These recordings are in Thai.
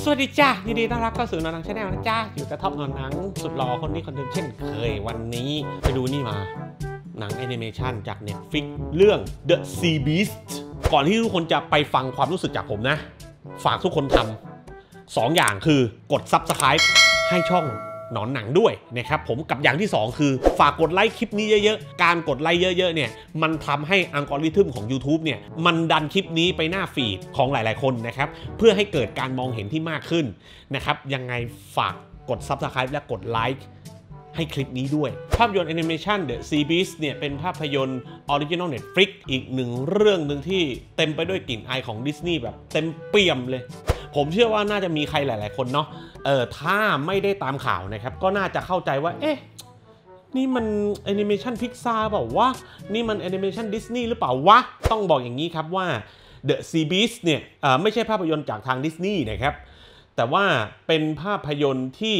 สวัสดีจ้ายินดีต้อนรับเข้าสู่นอนนังชาแนลนะจ้าอยู่กระทอบนอนังสุดหล่อคนนี้คนเดิมเช่นเคยวันนี้ ไปดูนี่มา หนังแอนิเมชันจาก Netflix เรื่อง The Sea Beast ก่อนที่ทุกคนจะไปฟังความรู้สึกจากผมนะ ฝากทุกคนทำสองอย่างคือกด Subscribe ให้ช่องหนอนหนังด้วยนะครับ ผมกับอย่างที่ 2 คือฝากกดไลค์คลิปนี้เยอะๆ การกดไลค์เยอะ ๆ เนี่ย มันทำให้อัลกอริทึมของ YouTube เนี่ย มันดันคลิปนี้ไปหน้าฟีด ของหลายๆคนนะครับ เพื่อให้เกิดการมองเห็นที่มากขึ้นนะครับ ยังไงฝากกด Subscribe และกดไลค์ให้คลิปนี้ด้วย ภาพยนตร์แอนิเมชันเดอะซีบีสเนี่ย เป็นภาพยนตร์ออริจินอลเน็ตฟลิกอีกหนึ่งเรื่องหนึ่งที่เต็มไปด้วยกลิ่นอายของดิสนีย์แบบเต็มเปี่ยมเลยผมเชื่อว่าน่าจะมีใครหลายๆ คนเนาะ เออถ้าไม่ได้ตามข่าวนะครับ ก็น่าจะเข้าใจว่า เอ๊ะ นี่มันแอนิเมชันพิกซาเปล่าวะนี่มันแอนิเมชันดิสนีย์หรือเปล่าวะ ต้องบอกอย่างนี้ครับว่า The Sea Beast เนี่ยไม่ใช่ภาพยนตร์จากทางดิสนีย์นะครับ แต่ว่าเป็นภาพยนตร์ที่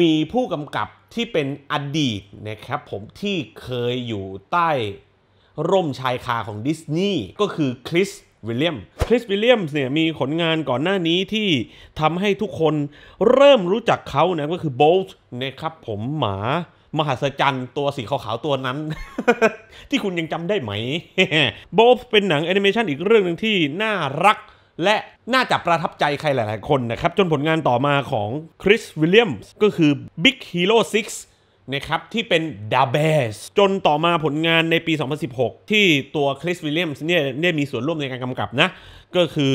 มีผู้กำกับที่เป็นอดีตนะครับ ผมที่เคยอยู่ใต้ร่มชายคาของดิสนีย์ก็คือคริสวิลเลียม คริสวิลเลียมเนี่ยมีผลงานก่อนหน้านี้ที่ทำให้ทุกคนเริ่มรู้จักเขานะก็คือโบลต์นะครับผมหมามหัศจรรย์ตัวสีขาวๆตัวนั้น ที่คุณยังจำได้ไหมโบลต์เป็นหนังแอนิเมชันอีกเรื่องหนึ่งที่น่ารักและน่าจะประทับใจใครหลาย ๆ คนนะครับ จนผลงานต่อมาของคริสวิลเลียมก็คือ Big Hero 6นะครับ ที่เป็นดาเบสจนต่อมาผลงานในปี 2016 ที่ตัวคริสวิลเลียมส์เนี่ยได้มีส่วนร่วมในการกำกับนะ ก็คือ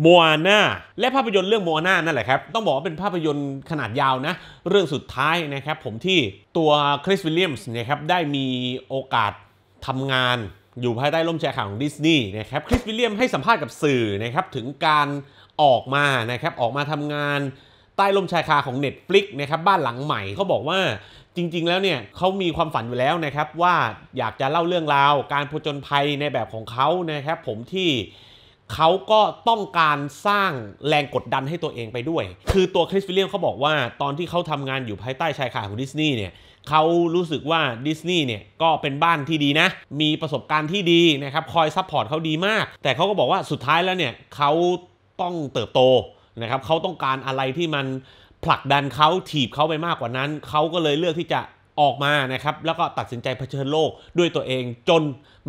โมอาน่าและภาพยนตร์เรื่องโมอาน่านั่นแหละครับ ต้องบอกว่าเป็นภาพยนตร์ขนาดยาวนะ เรื่องสุดท้ายนะครับ ผมที่ตัวคริสวิลเลียมส์นะครับได้มีโอกาสทำงาน อยู่ภายใต้ร่มแชร์ข่าวของดิสนีย์นะครับคริสวิลเลียมให้สัมภาษณ์กับสื่อนะครับ ถึงการออกมานะครับออกมาทำงานใต้ลมชายคาของ Netflix นะครับบ้านหลังใหม่เขาบอกว่าจริงๆแล้วเนี่ยเขามีความฝันอยู่แล้วนะครับว่าอยากจะเล่าเรื่องราวการผจญภัยในแบบของเขานะครับผมที่เขาก็ต้องการสร้างแรงกดดันให้ตัวเองไปด้วย คือตัวคริสฟิลเลียมเขาบอกว่าตอนที่เขาทำงานอยู่ภายใต้ชายคาของดิสนีย์เนี่ยเขารู้สึกว่าดิสนีย์เนี่ยก็เป็นบ้านที่ดีนะ มีประสบการณ์ที่ดีนะครับคอยซัพพอร์ตเขาดีมาก แต่เขาก็บอกว่าสุดท้ายแล้วเนี่ยเขาต้องเติบโตนะครับเขาต้องการอะไรที่มันผลักดันเขาถีบเขาไปมากกว่านั้น เขาก็เลยเลือกที่จะออกมานะครับแล้วก็ตัดสินใจเผชิญโลกด้วยตัวเองจน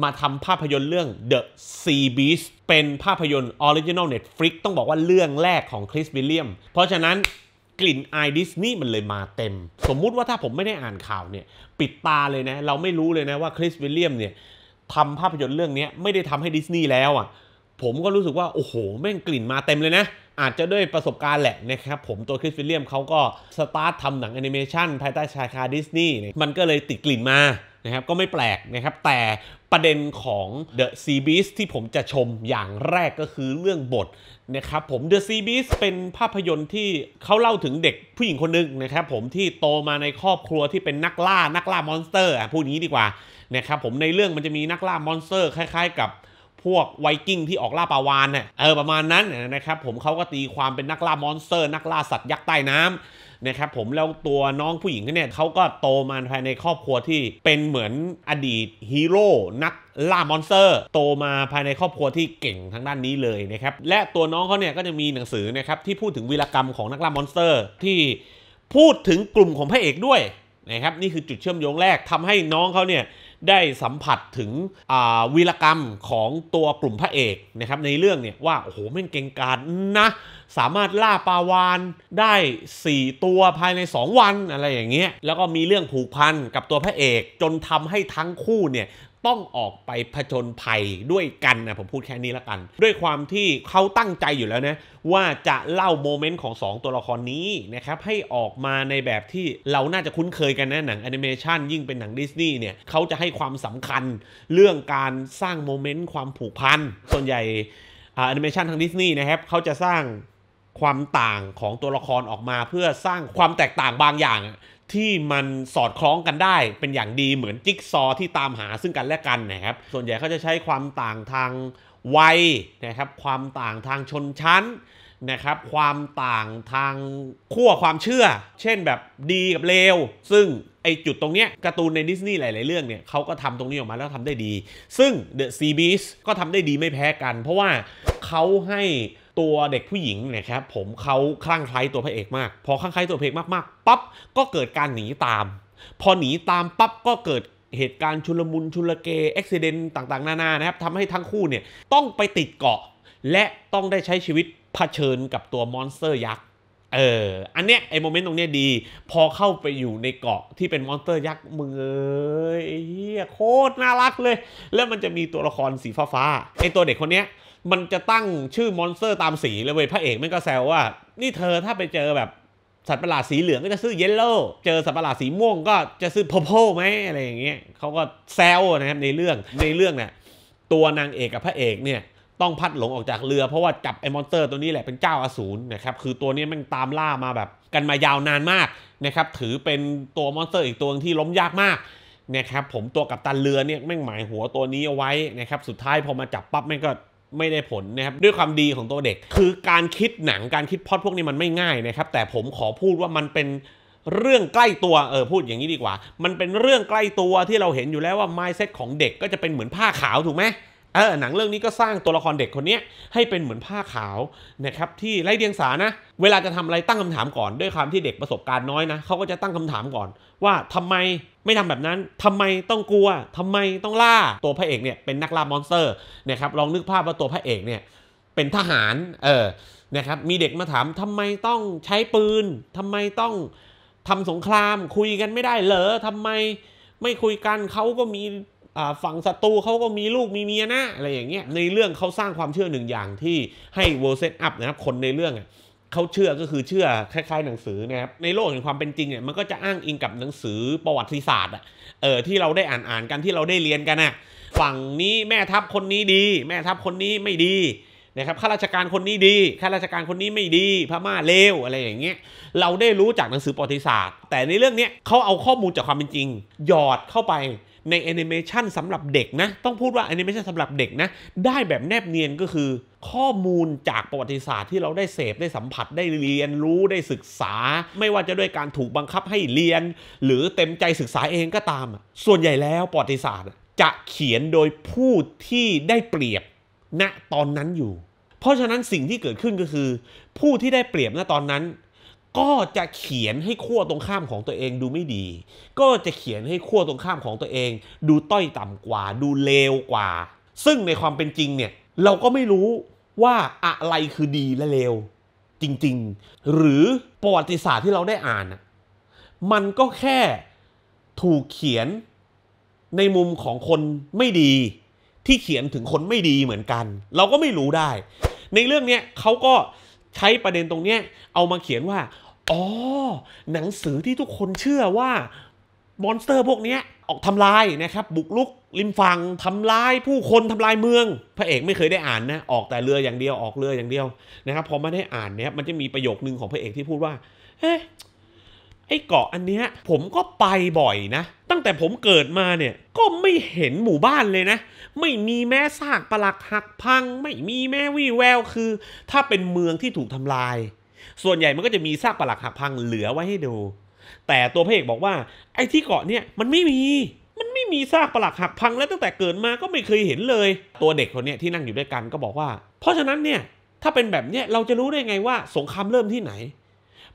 มาทำภาพยนตร์เรื่อง The Sea Beast เป็นภาพยนตร์ออริจินอลเน็ตฟลิกต้องบอกว่าเรื่องแรกของคริสบิลเลียมเพราะฉะนั้นกลิ่นไอดิสนี่มันเลยมาเต็ม สมมุติว่าถ้าผมไม่ได้อ่านข่าวเนี่ยปิดตาเลยนะ เราไม่รู้เลยนะว่าคริสวิลเลียมเนี่ยทำภาพยนตร์เรื่องนี้ไม่ได้ทำให้ดิสนีย์แล้วอะ่ะผมก็รู้สึกว่าโอ้โห แม่งกลิ่นมาเต็มเลยนะ อาจจะด้วยประสบการณ์แหละนะครับ ผมตัวคริสฟิลเลียมเขาก็ สตาร์ททำหนังแอนิเมชันภายใต้ชายคาดิสนีย์มันก็เลยติดกลิ่นมานะครับก็ไม่แปลกนะครับ แต่ประเด็นของ The Sea Beast ที่ผมจะชมอย่างแรกก็คือเรื่องบทนะครับ ผม The Sea Beast เป็นภาพยนตร์ที่เขาเล่าถึงเด็กผู้หญิงคนหนึ่งนะครับผมที่โตมาในครอบครัวที่เป็นนักล่านักล่ามอนสเตอร์อ่ะพูดงี้ดีกว่านะครับผมในเรื่องมันจะมีนักล่ามอนสเตอร์คล้ายๆ กับพวกไวกิ้งที่ออกล่าปลาวานเนี่ยเออประมาณนั้นนะครับผมเขาก็ตีความเป็นนักล่ามอนสเตอร์ นักล่าสัตว์ยักษ์ใต้น้ำนะครับผมแล้วตัวน้องผู้หญิงเนี่ยเขาก็โตมาภายในครอบครัวที่เป็นเหมือนอดีตฮีโร่นักล่ามอนสเตอร์ โตมาภายในครอบครัวที่เก่งทางด้านนี้เลยนะครับและตัวน้องเขาเนี่ยก็จะมีหนังสือนะครับที่พูดถึงวีรกรรมของนักล่ามอนสเตอร์ที่พูดถึงกลุ่มของพระเอกด้วยนะครับนี่คือจุดเชื่อมโยงแรกทำให้น้องเขาเนี่ยได้สัมผัสถึงวีรกรรมของตัวกลุ่มพระเอกนะครับในเรื่องเนี่ยว่า โอ้โหแม่งเก่งกาจนะสามารถล่าปลาวานได้ 4 ตัวภายใน 2 วันอะไรอย่างเงี้ยแล้วก็มีเรื่องผูกพันกับตัวพระเอกจนทำให้ทั้งคู่เนี่ยต้องออกไปผจญภัยด้วยกันนะผมพูดแค่นี้ละกัน ด้วยความที่เขาตั้งใจอยู่แล้วนะว่าจะเล่าโมเมนต์ของ 2 ตัวละครนี้นะครับให้ออกมาในแบบที่เราน่าจะคุ้นเคยกันนะ หนังแอนิเมชันยิ่งเป็นหนังดิสนีย์เนี่ยเขาจะให้ความสำคัญเรื่องการสร้างโมเมนต์ความผูกพันส่วนใหญ่แอนิเมชันทางดิสนีย์นะครับเขาจะสร้างความต่างของตัวละครออกมาเพื่อสร้างความแตกต่างบางอย่างที่มันสอดคล้องกันได้ เป็นอย่างดีเหมือน จิ๊กซอที่ตามหาซึ่งกันและกันนะครับส่วนใหญ่เขาจะใช้ความต่างทาง วัยนะครับ ความต่างทางชนชั้นนะครับ ความต่างทางขั้วความเชื่อ เช่นแบบดีกับเลว ซึ่งไอจุดตรงเนี้ยการ์ตูนในดิสนีย์หลาย ๆเรื่องเนี่ยเขาก็ทำตรงนี้ออกมาแล้วทำได้ดี ซึ่ง The Sea Beast ก็ทำได้ดีไม่แพ้กัน เพราะว่าเขาให้ตัวเด็กผู้หญิงเนี่ยครับ ผมเขาคลั่งไคล้ตัวพระเอกมาก พอคลั่งไคล้ตัวพระเอกมากๆปั๊บก็เกิดการหนีตาม พอหนีตามปั๊บก็เกิดเหตุการณ์ชุลมุนชุลเกอุบิเหตุต่างๆ นานานะครับทำให้ทั้งคู่เนี่ย ต้องไปติดเกาะ และต้องได้ใช้ชีวิตเผชิญกับตัวมอนสเตอร์ยักษ์เออ อันเนี้ยไอโมเมนต์ตรงเนี้ยดี พอเข้าไปอยู่ในเกาะที่เป็นมอนสเตอร์ยักษ์มึงเอ้ยเฮียโคตรน่ารักเลย แล้วมันจะมีตัวละครสีฟ้าาไอตัวเด็กคนเนี้ยมันจะตั้งชื่อมอนสเตอร์ตามสีเลยเว้ยพระเอกมันก็แซวว่า นี่เธอถ้าไปเจอแบบสัตว์ประหลาดสีเหลืองก็จะซื้อเยลโล่เจอสัตว์ประหลาดสีม่วงก็จะซื้อพอโพไหมอะไรอย่างเงี้ยเขาก็แซวนะครับในเรื่องในเรื่องเนี่ยตัวนางเอกกับพระเอกเนี่ยต้องพัดหลงออกจากเรือเพราะว่าจับไอ้มอนสเตอร์ตัวนี้แหละเป็นเจ้าอสูรนะครับคือตัวนี้มันตามล่ามาแบบกันมายาวนานมากนะครับถือเป็นตัวมอนสเตอร์อีกตัวที่ล้มยากมากนะครับผมตัวกับตันเรือเนี่ยแม่งหมายหัวตัวนี้เอาไว้นะครับสุดท้ายพอมาจับปั๊บแม่งก็ไม่ได้ผลนะครับด้วยความดีของตัวเด็ก คือการคิดหนังการคิดพอดพวกนี้มันไม่ง่ายนะครับแต่ผมขอพูดว่ามันเป็นเรื่องใกล้ตัวเออพูดอย่างนี้ดีกว่า มันเป็นเรื่องใกล้ตัวที่เราเห็นอยู่แล้วว่า mindset ของเด็กก็จะเป็นเหมือนผ้าขาวถูกไหมเออหนังเรื่องนี้ก็สร้างตัวละครเด็กคนนี้ให้เป็นเหมือนผ้าขาวนะครับที่ไร้เดียงสานะเวลาจะทำอะไรตั้งคำถามก่อน ด้วยความที่เด็กประสบการณ์น้อยนะเขาก็จะตั้งคำถามก่อนว่าทำไมไม่ทำแบบนั้นทำไมต้องกลัว ทำไมต้องล่าตัวพระเอกเนี่ยเป็นนักล่ามอนสเตอร์นะครับลองนึกภาพว่าตัวพระเอกเนี่ยเป็นทหารเออนะครับมีเด็กมาถามทำไมต้องใช้ปืนทำไมต้องทำสงครามคุยกันไม่ได้เหรอทำไมไม่คุยกันเขาก็มีฝั่งศัตรูเขาก็มีลูกมีเมียนะ อะไรอย่างเงี้ย ในเรื่องเขาสร้างความเชื่อหนึ่งอย่างที่ให้เวอร์เซตอัพนะครับคนในเรื่อง เขาเชื่อก็คือเชื่อคล้าย ๆ หนังสือนะครับในโลกแห่งความเป็นจริงเนี่ยมันก็จะอ้างอิงกับหนังสือประวัติศาสตร์อ่ะเออที่เราได้อ่านอ่านกันที่เราได้เรียนกันนะฝั่งนี้แม่ทัพคนนี้ดี แม่ทัพคนนี้ไม่ดีนะครับข้าราชการคนนี้ดี ข้าราชการคนนี้ไม่ดีพม่าเลวอะไรอย่างเงี้ยเราได้รู้จากหนังสือประวัติศาสตร์ แต่ในเรื่องนี้เขาเอาข้อมูลจากความเป็นจริง หยอดเข้าไปในแอนิเมชันสำหรับเด็กนะ ต้องพูดว่าแอนิเมชันสำหรับเด็กนะ ได้แบบแนบเนียนก็คือ ข้อมูลจากประวัติศาสตร์ที่เราได้เสพได้สัมผัสได้เรียนรู้ได้ศึกษา ไม่ว่าจะด้วยการถูกบังคับให้เรียน หรือเต็มใจศึกษาเองก็ตาม ส่วนใหญ่แล้วประวัติศาสตร์จะเขียนโดยผู้ที่ได้เปรียบณนะตอนนั้นอยู่ เพราะฉะนั้นสิ่งที่เกิดขึ้นก็คือ ผู้ที่ได้เปรียบณตอนนั้นก็จะเขียนให้ขั้วตรงข้ามของตัวเองดูไม่ดี ก็จะเขียนให้ขั้วตรงข้ามของตัวเอง ดูต้อยต่ำกว่า ดูเลวกว่า ซึ่งในความเป็นจริงเนี่ยเราก็ไม่รู้ว่าอะไรคือดีและเลวจริงๆ หรือประวัติศาสตร์ที่เราได้อ่านมันก็แค่ถูกเขียนในมุมของคนไม่ดี ที่เขียนถึงคนไม่ดีเหมือนกัน เราก็ไม่รู้ได้ ในเรื่องนี้เขาก็ใช้ประเด็นตรงนี้เอามาเขียนว่าอ๋อหนังสือที่ทุกคนเชื่อว่ามอนสเตอร์พวกนี้ออกทำลายนะครับบุกลุก ริมฝั่งทำลาย ผู้คนทำลายเมือง พระเอกไม่เคยได้อ่านนะออกแต่เรืออย่างเดียวออกเรืออย่างเดียวนะครับพอมาได้อ่านเนี้ยมันจะมีประโยคนึงของพระเอกที่พูดว่าเฮ้ไอ้เกาะอันเนี้ยผมก็ไปบ่อยนะ ตั้งแต่ผมเกิดมาเนี่ยก็ไม่เห็นหมู่บ้านเลยนะ ไม่มีแม้ซากปลักหักพังไม่มีแม้วี่แวว คือ ถ้าเป็นเมืองที่ถูกทำลายส่วนใหญ่มันก็จะมีซากปลักหักพังเหลือไว้ให้ดู แต่ตัวพระเอกบอกว่าไอ้ที่เกาะเนี่ยมันไม่มี มันไม่มีซากปลักหักพังแล้วตั้งแต่เกิดมาก็ไม่เคยเห็นเลย ตัวเด็กคนเนี้ยที่นั่งอยู่ด้วยกันก็บอกว่า เพราะฉะนั้นเนี่ยถ้าเป็นแบบเนี้ยเราจะรู้ได้ไงว่า สงครามเริ่มที่ไหน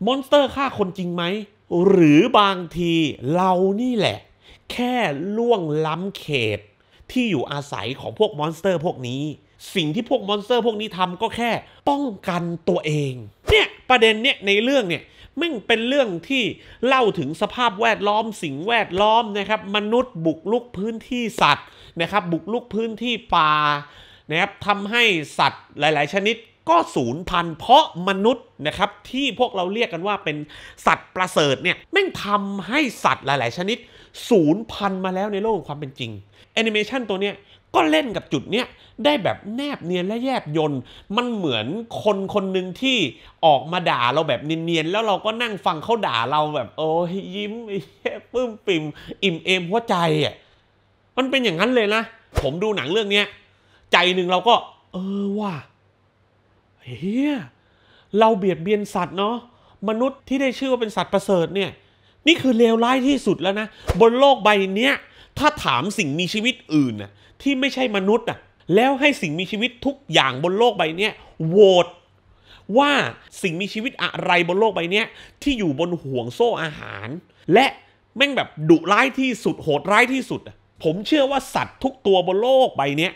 มอนสเตอร์ฆ่าคนจริงไหมหรือบางทีเรานี่แหละ แค่ล่วงล้ำเขต ที่อยู่อาศัยของพวกมอนสเตอร์พวกนี้ สิ่งที่พวกมอนสเตอร์พวกนี้ทำก็แค่ป้องกันตัวเองประเด็นเนี่ยในเรื่องเนี่ยม่งเป็นเรื่องที่เล่าถึงสภาพแวดล้อมสิ่งแวดล้อมนะครับมนุษย์บุกลุกพื้นที่สัตว์นะครับบุกลุกพื้นที่ป่านะครับทำให้สัตว์หลาย ๆ ชนิด ก็สูญพันธุ์เพราะมนุษย์นะครับที่พวกเราเรียกกันว่าเป็นสัตว์ประเสริฐเนี่ยแม่งทำให้สัตว์หลาย ๆ ชนิดสูญพันธุ์มาแล้วในโลกความเป็นจริงแอนิเมชันตัวเนี้ยก็เล่นกับจุดเนี้ยได้แบบแนบเนียนและแยบยนต์ มันเหมือนคนคนหนึ่งที่ออกมาด่าเราแบบเนียนๆ แล้วเราก็นั่งฟังเขาด่าเราแบบ โอ้ยยิ้มปื้มปิ่มอิ่มเอมหัวใจอ่ะ มันเป็นอย่างนั้นเลยนะ ผมดูหนังเรื่องเนี้ยใจหนึ่งเราก็เออว่าเฮียเราเบียดเบียนสัตว์เนาะ มนุษย์ที่ได้ชื่อว่าเป็นสัตว์ประเสริฐเนี่ย นี่คือเลวร้ายที่สุดแล้วนะบนโลกใบนี้ถ้าถามสิ่งมีชีวิตอื่นนะที่ไม่ใช่มนุษย์อ่ะ แล้วให้สิ่งมีชีวิตทุกอย่างบนโลกใบนี้โหวตว่าสิ่งมีชีวิตอะไรบนโลกใบนี้ที่อยู่บนห่วงโซ่อาหาร และแม่งแบบดุร้ายที่สุด โหดร้ายที่สุดผมเชื่อว่าสัตว์ทุกตัวบนโลกใบนี้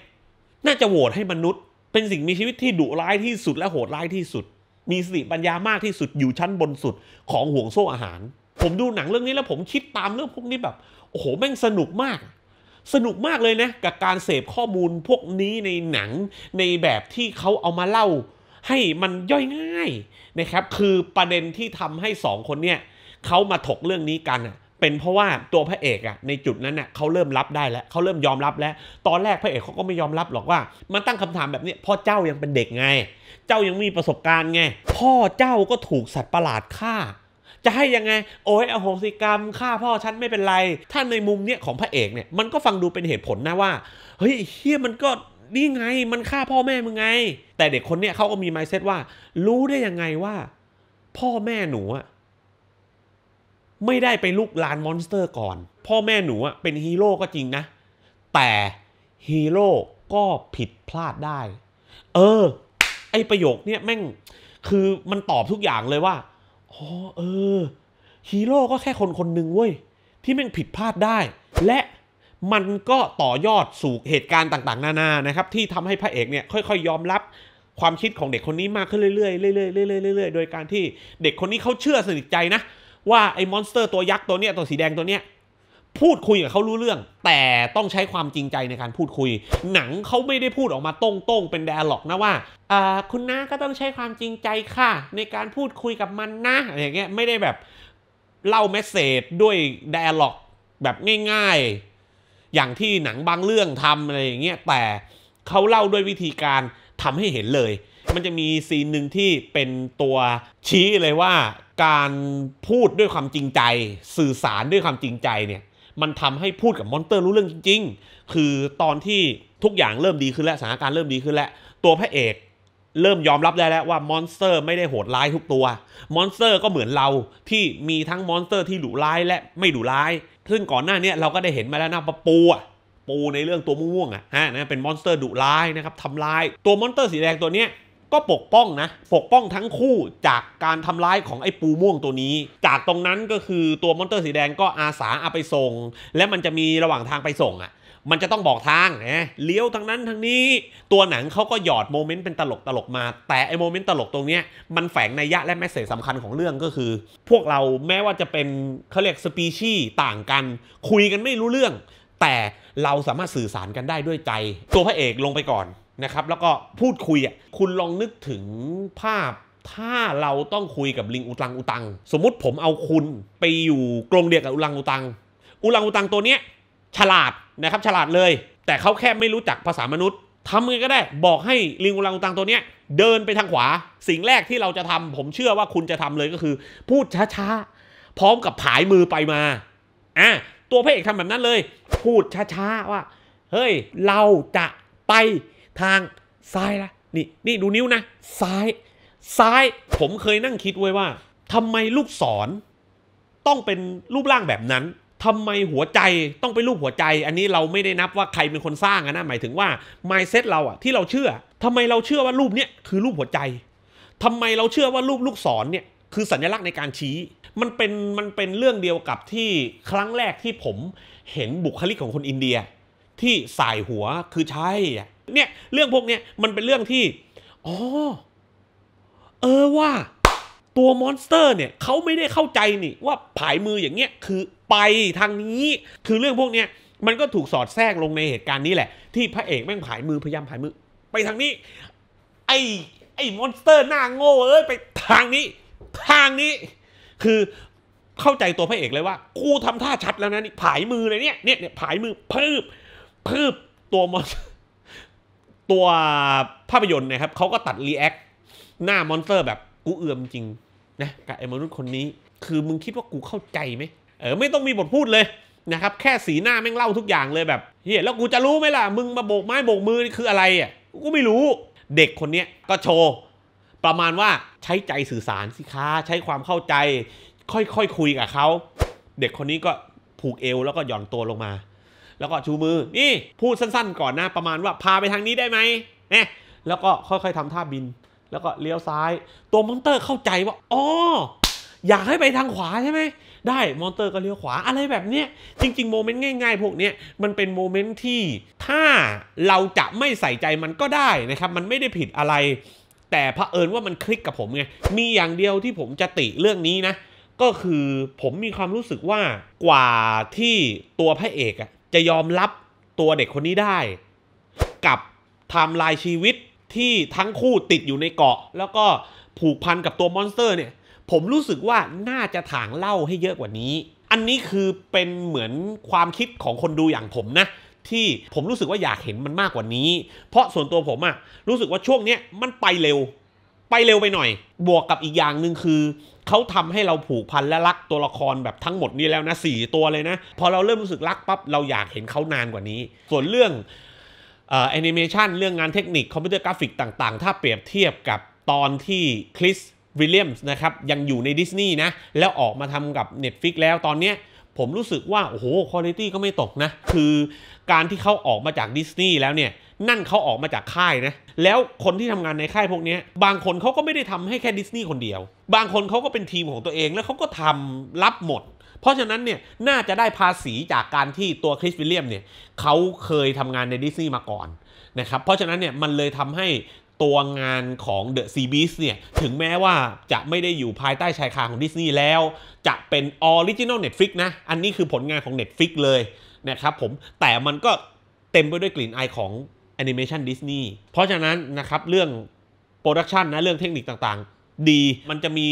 น่าจะโหวตให้มนุษย์ เป็นสิ่งมีชีวิตที่ ดุร้ายที่สุดและโหดร้ายที่สุด มีสติปัญญามากที่สุดอยู่ชั้นบนสุดของห่วงโซ่อาหาร ผมดูหนังเรื่องนี้แล้วผมคิดตามเรื่องพวกนี้แบบโอ้โหแม่งสนุกมากสนุกมากเลยนะกับการเสพข้อมูลพวกนี้ในหนังในแบบที่เขาเอามาเล่าให้มันย่อยง่ายนะครับ คือประเด็นที่ทำให้สองคนเนี่ยเขามาถกเรื่องนี้กันเป็นเพราะว่าตัวพระเอกอะในจุดนั้นเน่ยเขาเริ่มรับได้แล้วเขาเริ่มยอมรับแล้ว ตอนแรกพระเอกเขาก็ไม่ยอมรับหรอกว่า มันตั้งคำถามแบบนี้พ่อเจ้ายังเป็นเด็กไงเจ้ายังมีประสบการณ์ไงพ่อเจ้าก็ถูกสัตว์ประหลาดฆ่าจะให้ยังไง โอ้ยอโหสิกรรมฆ่าพ่อฉันไม่เป็นไรถ้าในมุมเนี้ยของพระเอกเนี่ย มันก็ฟังดูเป็นเหตุผลนะว่า เฮ้ยเฮียมันก็นี่ไง มันฆ่าพ่อแม่มึงไง แต่เด็กคนเนี้ยเขาก็มีไมเซ็ตว่า รู้ได้ยังไงว่า พ่อแม่หนูอะไม่ได้ไปลุกลานมอนสเตอร์ก่อน พ่อแม่หนูอะเป็นฮีโร่ก็จริงนะ แต่ฮีโร่ก็ผิดพลาดได้ เออ ไอประโยคเนี้ยแม่งคือมันตอบทุกอย่างเลยว่าอ๋อเออ ฮีโร่ก็แค่คนคนหนึ่งเว้ยที่แม่งผิดพลาดได้ และมันก็ต่อยอดสู่เหตุการณ์ต่าง ๆนานานะครับ ที่ทำให้พระเอกเนี่ย ค่อยๆ ยอมรับความคิดของเด็กคนนี้มากขึ้นเรื่อยๆเรื่อยๆเรื่อยๆเรื่อยๆโดยการที่เด็กคนนี้เขาเชื่อสนิทใจนะ ว่าไอ้มอนสเตอร์ตัวยักษ์ตัวเนี้ยตัวสีแดงตัวเนี้ยพูดคุยกับเขารู้เรื่อง แต่ต้องใช้ความจริงใจในการพูดคุย หนังเขาไม่ได้พูดออกมาตรงๆ เป็นแดร์ล็อกนะว่า คุณน้าก็ต้องใช้ความจริงใจค่ะ ในการพูดคุยกับมันนะอะไรเงี้ย ไม่ได้แบบ เล่าเมสเซจด้วยแดร์ล็อกแบบง่าย ๆ อย่างที่หนังบางเรื่องทำอะไรอย่างเงี้ย แต่เขาเล่าด้วยวิธีการทำให้เห็นเลย มันจะมีซีนหนึ่งที่เป็นตัวชี้เลยว่า การพูดด้วยความจริงใจ สื่อสารด้วยความจริงใจเนี่ยมันทำให้พูดกับมอนเตอร์รู้เรื่องจริง ๆ คือตอนที่ทุกอย่างเริ่มดีขึ้นแล้วสถานการณ์เริ่มดีขึ้นแล้วตัวพระเอกเริ่มยอมรับได้แล้วว่ามอนสเตอร์ไม่ได้โหดร้ายทุกตัว มอนสเตอร์ก็เหมือนเราที่มีทั้งมอนสเตอร์ที่ดุร้ายและไม่ดุร้าย ซึ่งก่อนหน้านี้เราก็ได้เห็นมาแล้วนะปะปูอะปูในเรื่องตัวม่วงอะฮะนะเป็นมอนสเตอร์ดุร้ายนะครับทำลาย ตัวมอนสเตอร์สีแดงตัวเนี้ยก็ปกป้องนะ ปกป้องทั้งคู่จากการทำร้ายของไอ้ปูม่วงตัวนี้ จากตรงนั้นก็คือตัวมอนเตอร์สีแดงก็อาสาเอาไปส่ง และมันจะมีระหว่างทางไปส่งอะ่ะ มันจะต้องบอกทางนะเลี้ยวทางนั้นทางนี้ตัวหนังเขาก็หยอดโมเมนต์เป็นตลกตลกมา แต่ไอ้โมเมนต์ตลกตรงเนี้ยมันแฝงในยะและแมสเซจสำคัญของเรื่องก็คือ พวกเราแม้ว่าจะเป็นเขาเรียกสปีชีส์ต่างกัน คุยกันไม่รู้เรื่อง แต่เราสามารถสื่อสารกันได้ด้วยใจ ตัวพระเอกลงไปก่อนนะครับแล้วก็พูดคุยอ่ะคุณลองนึกถึงภาพ ถ้าเราต้องคุยกับลิงอุตังอุตังสมมุติผมเอาคุณไปอยู่กรงเดียวกับอุลังอุตังอุลังอุตัง ตัวเนี้ย ฉลาดนะครับฉลาดเลย แต่เขาแค่ไม่รู้จักภาษามนุษย์ทำยังก็ได้ บอกให้ลิงอุลังอุตังตัวเนี้ยเดินไปทางขวา สิ่งแรกที่เราจะทำ ผมเชื่อว่าคุณจะทำเลยก็คือ พูดช้าๆพร้อมกับผายมือไปมาอ่ะตัวพระเอกทำแบบนั้นเลย พูดช้าๆว่าเฮ้ย เราจะไปทางซ้ายละนี่นี่ดูนิ้วนะ ซ้ายซ้ายผมเคยนั่งคิดไว้ว่า ทำไมลูกศร ต้องเป็นรูปร่างแบบนั้น ทำไมหัวใจต้องเป็นรูปหัวใจ อันนี้เราไม่ได้นับว่าใครเป็นคนสร้างนะหมายถึงว่า mindset เราอะที่เราเชื่อ ทำไมเราเชื่อว่ารูปเนี้ยคือรูปหัวใจ ทำไมเราเชื่อว่ารูปลูกศรเนี่ยคือสัญลักษณ์ในการชี้มันเป็นมันเป็นเรื่องเดียวกับที่ครั้งแรกที่ผมเห็นบุคลิกของคนอินเดีย ที่สายหัวคือใช่เนี่ยเรื่องพวกเนี้ยมันเป็นเรื่องที่อ๋อเออว่าตัวมอนสเตอร์เนี่ยเขาไม่ได้เข้าใจนี่ ว่าผาย มืออย่างเงี้ย คือไปทางนี้ คือเรื่องพวกเนี้ยมันก็ถูกสอดแทรกลงในเหตุการณ์นี้แหละ ที่พระเอกแม่งผายมือพยายามผายมือ ไปทางนี้ ไอ้ไอ้มอนสเตอร์หน้าโง่เอ้ยไปทางนี้ ทางนี้ คือเข้าใจตัวพระเอกเลยว่ากูทำท่าชัดแล้วนะนี่ผายมือเลยเนี่ยเนี่ยเนี่ยผายมือพืบ พืบตัวมอนสเตอร์ตัวภาพยนตร์นะครับเขาก็ตัดรีแอคหน้ามอนสเตอร์ แบบกูเอือมจริงนะกับไอ้มนุษย์คนนี้คือมึงคิดว่ากูเข้าใจไหมเออไม่ต้องมีบทพูดเลยนะครับแค่สีหน้าแม่งเล่าทุกอย่างเลยแบบเฮียแล้วกูจะรู้ไหมล่ะ มึงมาโบกไม้โบกมือนี่คืออะไรอ่ะกูไม่รู้ เด็กคนเนี้ยก็โชว์ ประมาณว่าใช้ใจสื่อสารสิคะใช้ความเข้าใจ ค่อยๆคคุยกับเขา เด็กคนนี้ก็ผูกเอว แล้วก็หย่อนตัวลงมาแล้วก็ชูมือ นี่ พูดสั้นๆ ก่อนนะ ประมาณว่าพาไปทางนี้ได้ไหมเนี่ยแล้วก็ค่อยๆ ทำท่าบิน แล้วก็เลี้ยวซ้าย ตัวมอนเตอร์เข้าใจว่าอ๋ออยากให้ไปทางขวาใช่ไหม ได้มอนเตอร์ก็เลี้ยวขวา อะไรแบบเนี้ยจริงๆโมเมนต์ง่ายๆ พวกเนี้ยมันเป็นโมเมนต์ที่ถ้าเราจะไม่ใส่ใจมันก็ได้นะครับ มันไม่ได้ผิดอะไร แต่เผอิญว่ามันคลิกกับผมไง มีอย่างเดียวที่ผมจะติเรื่องนี้นะ ก็คือผมมีความรู้สึกว่ากว่าที่ตัวพระเอกอะจะยอมรับตัวเด็กคนนี้ได้กับไทม์ไลน์ชีวิตที่ทั้งคู่ติดอยู่ในเกาะแล้วก็ผูกพันกับตัวมอนสเตอร์เนี่ย ผมรู้สึกว่าน่าจะถางเล่าให้เยอะกว่านี้ อันนี้คือเป็นเหมือนความคิดของคนดูอย่างผมนะที่ผมรู้สึกว่าอยากเห็นมันมากกว่านี้ เพราะส่วนตัวผมอะรู้สึกว่าช่วงนี้มันไปเร็วไปเร็วไปหน่อย บวกกับอีกอย่างหนึ่งคือ เขาทำให้เราผูกพันและรักตัวละครแบบทั้งหมดนี้แล้วนะสี่ตัวเลยนะ พอเราเริ่มรู้สึกรักปั๊บ เราอยากเห็นเขานานกว่านี้ ส่วนเรื่องแอนิเมชันเรื่องงานเทคนิค คอมพิวเตอร์กราฟิกต่างๆ ถ้าเปรียบเทียบกับตอนที่คริสวิลเลียมส์นะครับ ยังอยู่ในดิสนีย์นะ แล้วออกมาทำกับ Netflix แล้วตอนเนี้ยผมรู้สึกว่าโอ้โหคุณภาพก็ไม่ตกนะ คือการที่เขาออกมาจากดิสนีย์แล้วเนี่ยนั่นเขาออกมาจากค่ายนะ แล้วคนที่ทำงานในค่ายพวกนี้ บางคนเขาก็ไม่ได้ทำให้แค่ดิสนีย์คนเดียว บางคนเขาก็เป็นทีมของตัวเองแล้วเขาก็ทำรับหมด เพราะฉะนั้นเนี่ยน่าจะได้ภาษีจากการที่ตัวคริสวิลเลียมเนี่ยเขาเคยทำงานในดิสนีย์มาก่อนนะครับ เพราะฉะนั้นเนี่ยมันเลยทำให้ตัวงานของเดอะซีบีสเนี่ยถึงแม้ว่าจะไม่ได้อยู่ภายใต้ชายคาของดิสนีย์แล้วจะเป็นออริจินอลเน็ตฟลิกนะอันนี้คือผลงานของ Netflix เลยนะครับผมแต่มันก็เต็มไปด้วยกลิ่นอายของแอนิเมชันดิสนีย์เพราะฉะนั้นนะครับเรื่องโปรดักชันนะเรื่องเทคนิคต่างๆ ดีมันจะมี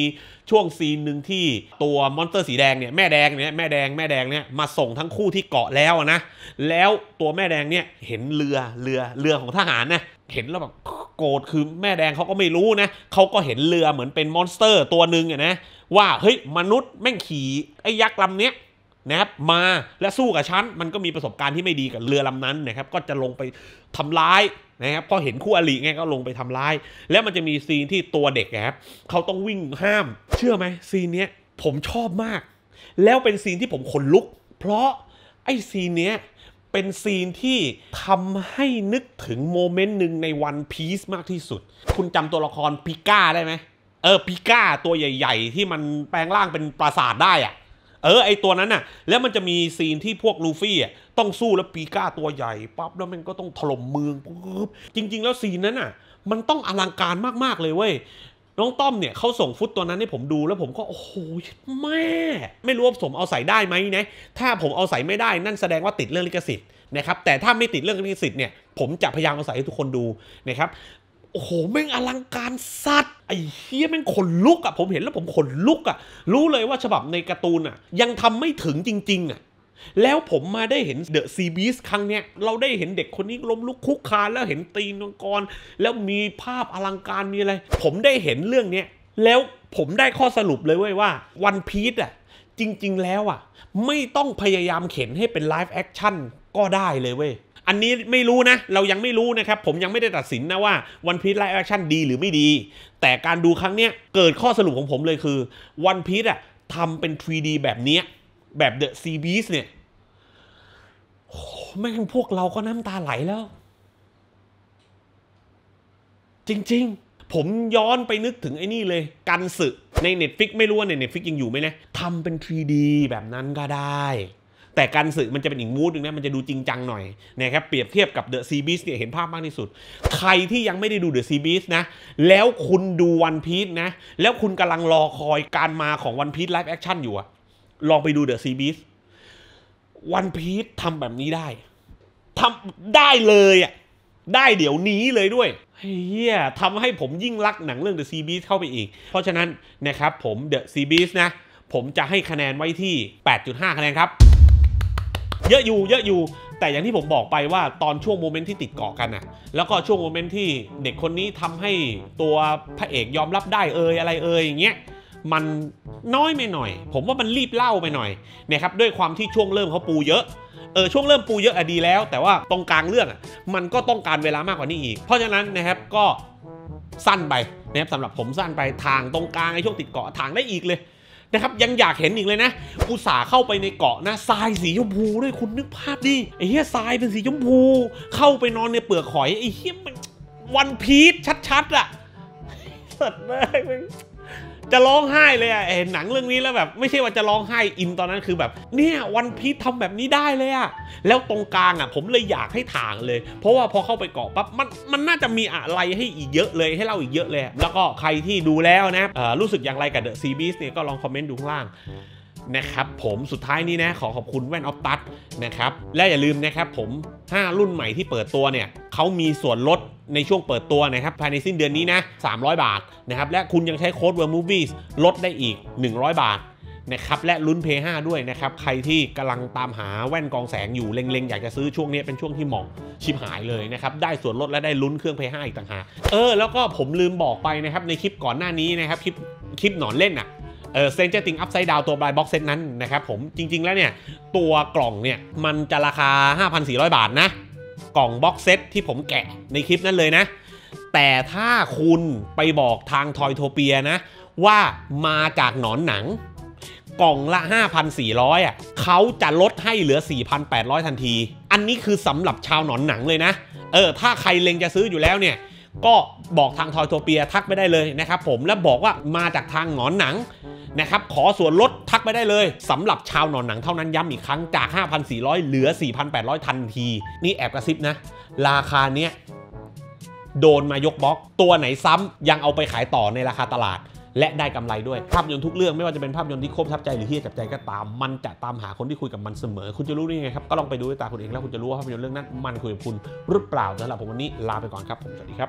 ช่วงซีนหนึ่งที่ตัวมอนสเตอร์สีแดงเนี่ยแม่แดงเนี่ยแม่แดงแม่แดงเนี่ยมาส่งทั้งคู่ที่เกาะแล้วนะแล้วตัวแม่แดงเนี่ยเห็นเรือเรือเรือของทหารนะเห็นแล้วแบบโกรธคือแม่แดงเขาก็ไม่รู้นะเขาก็เห็นเรือเหมือนเป็นมอนสเตอร์ ตัวหนึ่งอะนะว่า เฮ้ย มนุษย์แม่งขี่ไอ้ยักษ์ลำเนี้ยนะครับมาและสู้กับฉัน มันก็มีประสบการณ์ที่ไม่ดีกับเรือลำนั้นนะครับ ก็จะลงไปทำร้ายนะครับพอเห็นคู่อริไงก็ลงไปทำร้าย แล้วมันจะมีซีนที่ตัวเด็กนะครับ เขาต้องวิ่งห้าม เชื่อไหมซีนเนี้ยผมชอบมาก แล้วเป็นซีนที่ผมขนลุก เพราะ ไอ้ซีนเนี้ยเป็นซีนที่ทำให้นึกถึงโมเมนต์หนึ่งในวันพีซมากที่สุด คุณจำตัวละครพิก้าได้ไหมเออพิก้าตัวใหญ่ ๆ ที่มันแปลงร่างเป็นปราสาทได้อะเออไอตัวนั้นน่ะแล้วมันจะมีซีนที่พวกลูฟี่อ่ะต้องสู้แล้วปีก้าตัวใหญ่ปั๊บแล้วมันก็ต้องถล่มเมืองปุ๊บจริง ๆ แล้วซีนนั้นน่ะมันต้องอลังการมากๆเลยเว้ยน้องต้อมเนี่ยเขาส่งฟุตตัวนั้นให้ผมดู แล้วผมก็โอ้โหแม่ ไม่รู้ว่าผมเอาใส่ได้ไหมนะถ้าผมเอาใส่ไม่ได้นั่นแสดงว่าติดเรื่องลิขสิทธิ์นะครับแต่ถ้าไม่ติดเรื่องลิขสิทธิ์เนี่ยผมจะพยายามเอาใส่ให้ทุกคนดูนะครับโอ้โหแม่งอลังการสัตว์ไอ้เฮียแม่งขนลุกอะผมเห็นแล้วผมขนลุกอะรู้เลยว่าฉบับในการ์ตูนอะยังทำไม่ถึงจริงๆอะแล้วผมมาได้เห็นเดอะซีบีสครั้งเนี้ยเราได้เห็นเด็กคนนี้ล้มลุกคุกคานแล้วเห็นตีนมังกร แล้วมีภาพอลังการมีอะไร ผมได้เห็นเรื่องเนี้ยแล้วผมได้ข้อสรุปเลยเว้ยว่าวันพีทอ่ะจริงๆแล้วอ่ะ ไม่ต้องพยายามเข็นให้เป็นไลฟ์แอคชั่นก็ได้เลยเว้ยอันนี้ไม่รู้นะ เรายังไม่รู้นะครับ ผมยังไม่ได้ตัดสินนะว่าวันพีซไลฟ์แอคชั่นดีหรือไม่ดี แต่การดูครั้งเนี้ยเกิดข้อสรุปของผมเลยคือวันพีซอะทำเป็น 3D แบบเนี้ยแบบเดอะซีบีสเนี่ยโอ้แม่งพวกเราก็น้ำตาไหลแล้ว จริง ๆ ผมย้อนไปนึกถึงไอ้นี่เลย กันสึใน Netflix ไม่รู้ว่าใน Netflix ยังอยู่ไหมนะทำเป็น 3D แบบนั้นก็ได้แต่การสื่อมันจะเป็นอีกมูดหนึ่งนะ มันจะดูจริงจังหน่อยนะครับ เปรียบเทียบกับเดอะซีบีสเนี่ยเห็นภาพมากที่สุด ใครที่ยังไม่ได้ดูเดอะซีบีสนะ แล้วคุณดูวันพีซนะ แล้วคุณกำลังรอคอยการมาของวันพีซไลฟ์แอคชั่นอยู่อะลองไปดูเดอะซีบีสวันพีซทำแบบนี้ได้ทำได้เลยอะได้เดี๋ยวนี้เลยด้วยเฮียทำให้ผมยิ่งรักหนังเรื่อง The Sea Beast เข้าไปอีก เพราะฉะนั้นนะครับผม The Sea Beast นะ ผมจะให้คะแนนไว้ที่ 8.5คะแนนครับเยอะอยู่เยอะอยู่แต่อย่างที่ผมบอกไปว่าตอนช่วงโมเมนต์ที่ติดเกาะกันอะแล้วก็ช่วงโมเมนต์ที่เด็กคนนี้ทำให้ตัวพระเอกยอมรับได้เอยอะไรเอยอย่างเงี้ยมันน้อยไปหน่อย ผมว่ามันรีบเล่าไปหน่อยนะครับด้วยความที่ช่วงเริ่มเขาปูเยอะ เออช่วงเริ่มปูเยอะอะดีแล้ว แต่ว่าตรงกลางเรื่องมันก็ต้องการเวลามากกว่านี้อีกเพราะฉะนั้นนะครับก็สั้นไปนะครับสำหรับผมสั้นไปทางตรงกลางในช่วงติดเกาะทางได้อีกเลยนะครับ ยังอยากเห็นอีกเลยนะอุตส่าห์เข้าไปในเกาะนะทรายสีชมพูด้วยคุณนึกภาพดิ ไอ้เหี้ยทรายเป็นสีชมพู เข้าไปนอนในเปลือกหอย ไอ้เหี้ยมันวันพีชชัดๆอ่ะสัตว์แม่ยจะร้องไห้เลยอะเห็นหนังเรื่องนี้แล้วแบบไม่ใช่ว่าจะร้องไห้ อินตอนนั้นคือแบบเนี่ยวันพีททาแบบนี้ได้เลยอะแล้วตรงกลางอะผมเลยอยากให้ถางเลย เพราะว่าพอเข้าไปเกาะปั๊บมันมันน่าจะมีอะไรให้อีกเยอะเลย ให้เล่าอีกเยอะเลย แล้วก็ใครที่ดูแล้วนะรู้สึกอย่างไรกับเดอะซีบีสเนี่ยก็ลองคอมเมนต์ดูข้างล่างนะครับผมสุดท้ายนี้นะขอขอบคุณแว่นออฟตัสนะครับและอย่าลืมนะครับผม 5 รุ่นใหม่ที่เปิดตัวเนี่ยเขามีส่วนลดในช่วงเปิดตัวนะครับภายในสิ้นเดือนนี้นะ 300 บาทนะครับและคุณยังใช้โค้ดเวอร์มูฟวีลดได้อีก 100 บาทนะครับและลุ้นเพย์ด้วยนะครับใครที่กำลังตามหาแว่นกองแสงอยู่เล็งๆ อยากจะซื้อช่วงนี้เป็นช่วงที่เหมาะชิบหายเลยนะครับได้ส่วนลดและได้ลุ้นเครื่องเพย์อีกต่างหากเออแล้วก็ผมลืมบอกไปนะครับในคลิปก่อนหน้านี้นะครับคลิปคลิปหนอนเล่นอ่ะเออเซนเจติงอัพไซด์ดาวตัวบายบ็อกเซตนั้นนะครับผมจริงๆแล้วเนี่ย ตัวกล่องเนี่ย มันจะราคา 5,400 บาทนะ กล่องบ็อกเซตที่ผมแกะในคลิปนั้นเลยนะ แต่ถ้าคุณไปบอกทางทอยโทเปียนะ ว่ามาจากหนอนหนังกล่องละ 5,400อ่ะเขาจะลดให้เหลือ 4,800 ทันที อันนี้คือสำหรับชาวหนอนหนังเลยนะ เออ ถ้าใครเล็งจะซื้ออยู่แล้วเนี่ยก็บอกทางทอยโทเปียทักไปได้เลยนะครับผมและบอกว่ามาจากทางหนอนหนังนะครับ ขอส่วนลดทักไปได้เลย สำหรับชาวหนอนหนังเท่านั้นย้ำอีกครั้งจาก 5,400 เหลือ 4,800 ทันที นี่แอบกระซิบนะ ราคาเนี้ยโดนมายกบล็อกตัวไหนซ้ำ ยังเอาไปขายต่อในราคาตลาด และได้กำไรด้วย ภาพยนตร์ทุกเรื่องไม่ว่าจะเป็นภาพยนตร์ที่โคบทับใจหรือที่จับใจก็ตาม มันจะตามหาคนที่คุยกับมันเสมอ คุณจะรู้ได้ยังไงครับก็ลองไปดูด้วยตาคุณเองแล้วคุณจะรู้ว่าภาพยนตร์เรื่องนั้น มันคุยกับคุณหรือเปล่าสำหรับผมวันนี้ลาไปก่อนครับผมสวัสดีครับ